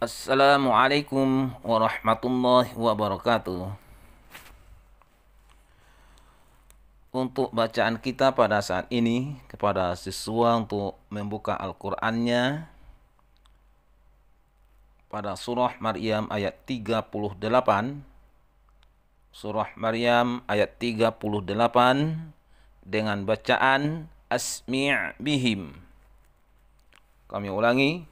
Assalamualaikum warahmatullahi wabarakatuh. Untuk bacaan kita pada saat ini kepada siswa untuk membuka Al-Qur'annya pada surah Maryam ayat 38 Surah Maryam ayat 38 dengan bacaan Asmi' bihim. Kami ulangi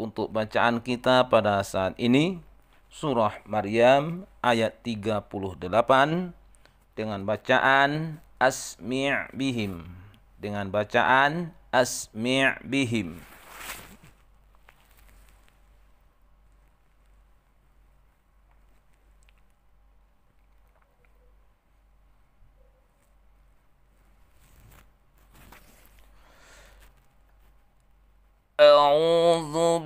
untuk bacaan kita pada saat ini surah Maryam ayat 38 dengan bacaan asmi' bihim dengan bacaan asmi' bihim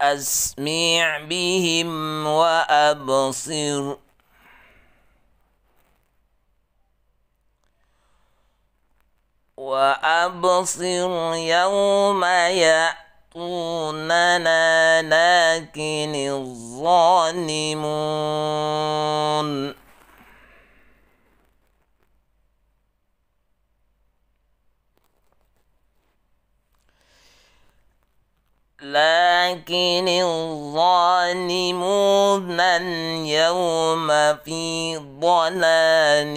أسمع بهم وأبصر وأبصر يوم يأتوننا لكن الظالمون لا ولكن الظالمون اليوم في ضلال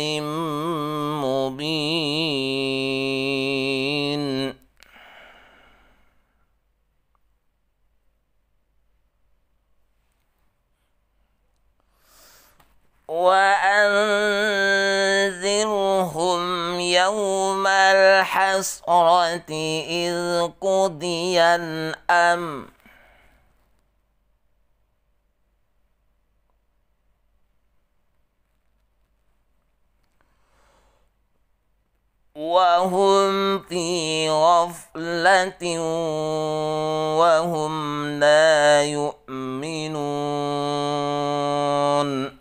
مبين وأنذرهم يوم الحسرة إذ قضي الأمر وهم في غفلة وهم لا يؤمنون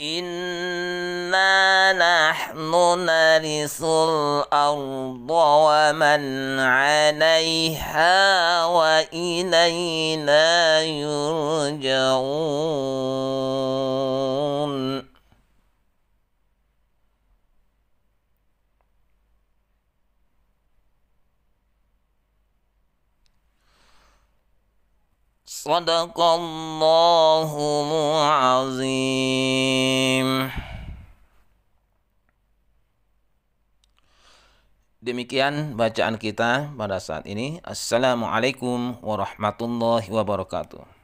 إن وارثوا الأرض ومن عليها وإلينا يرجعون صدق الله العظيم Demikian bacaan kita pada saat ini. Assalamualaikum warahmatullahi wabarakatuh.